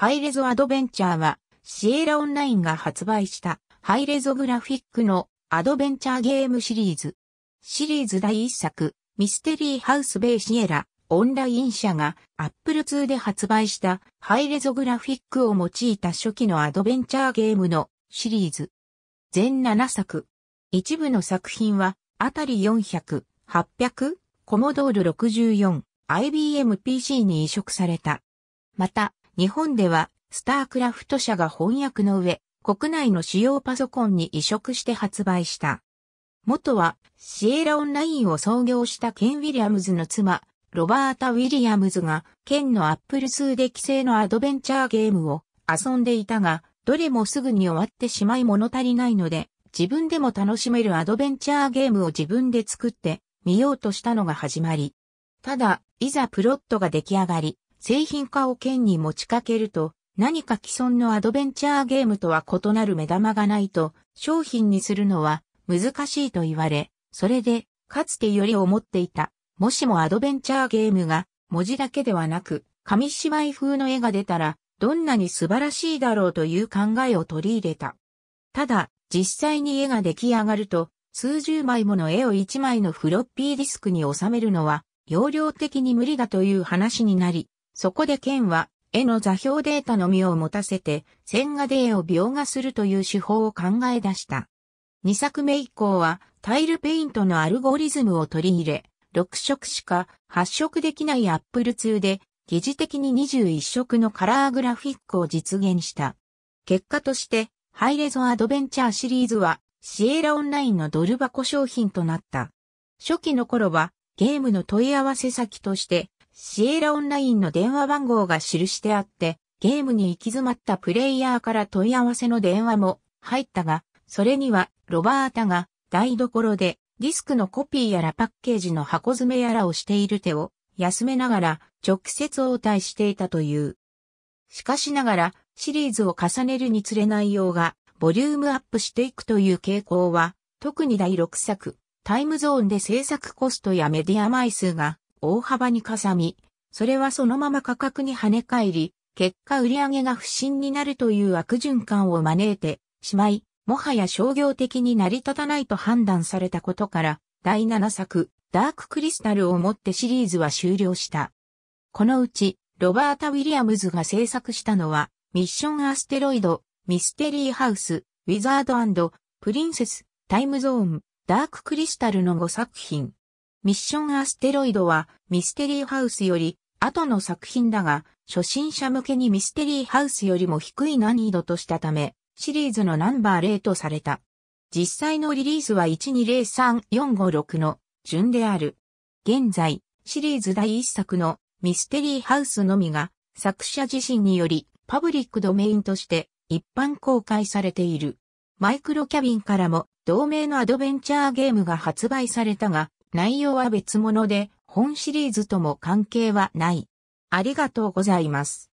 ハイレゾアドベンチャーは、シエラオンラインが発売したハイレゾグラフィックのアドベンチャーゲームシリーズ。シリーズ第1作、ミステリーハウスベイシエラオンライン社が Apple II で発売したハイレゾグラフィックを用いた初期のアドベンチャーゲームのシリーズ。全7作。一部の作品は、あたり400、800、コモドール64、IBM PC に移植された。また、日本ではスタークラフト社が翻訳の上、国内の主要パソコンに移植して発売した。元はシエラオンラインを創業したケン・ウィリアムズの妻、ロバータ・ウィリアムズが、ンのアップル2で規制のアドベンチャーゲームを遊んでいたが、どれもすぐに終わってしまい物足りないので、自分でも楽しめるアドベンチャーゲームを自分で作ってみようとしたのが始まり。ただ、いざプロットが出来上がり、製品化を県に持ちかけると、何か既存のアドベンチャーゲームとは異なる目玉がないと商品にするのは難しいと言われ、それでかつてより思っていた、もしもアドベンチャーゲームが文字だけではなく紙芝居風の絵が出たらどんなに素晴らしいだろうという考えを取り入れた。ただ実際に絵が出来上がると数十枚もの絵を一枚のフロッピーディスクに収めるのは容量的に無理だという話になり、そこで県は、絵の座標データのみを持たせて、線画で絵を描画するという手法を考え出した。2作目以降は、タイルペイントのアルゴリズムを取り入れ、6色しか発色できないアップル2で、疑似的に21色のカラーグラフィックを実現した。結果として、ハイレゾアドベンチャーシリーズは、シエラオンラインのドル箱商品となった。初期の頃は、ゲームの問い合わせ先として、シエラオンラインの電話番号が記してあって、ゲームに行き詰まったプレイヤーから問い合わせの電話も入ったが、それにはロバータが台所でディスクのコピーやらパッケージの箱詰めやらをしている手を休めながら直接応対していたという。しかしながらシリーズを重ねるにつれ内容がボリュームアップしていくという傾向は、特に第6作、タイムゾーンで制作コストやメディア枚数が大幅にかさみ、それはそのまま価格に跳ね返り、結果売上が不振になるという悪循環を招いてしまい、もはや商業的に成り立たないと判断されたことから、第7作、ダーククリスタルをもってシリーズは終了した。このうち、ロバータ・ウィリアムズが制作したのは、ミッション・アステロイド、ミステリー・ハウス、ウィザードプリンセス、タイムゾーン、ダーク・クリスタルの5作品。ミッションアステロイドはミステリーハウスより後の作品だが、初心者向けにミステリーハウスよりも低い難易度としたため、シリーズのナンバー0とされた。実際のリリースは1203456の順である。現在、シリーズ第1作のミステリーハウスのみが作者自身によりパブリックドメインとして一般公開されている。マイクロキャビンからも同名のアドベンチャーゲームが発売されたが、内容は別物で、本シリーズとも関係はない。ありがとうございます。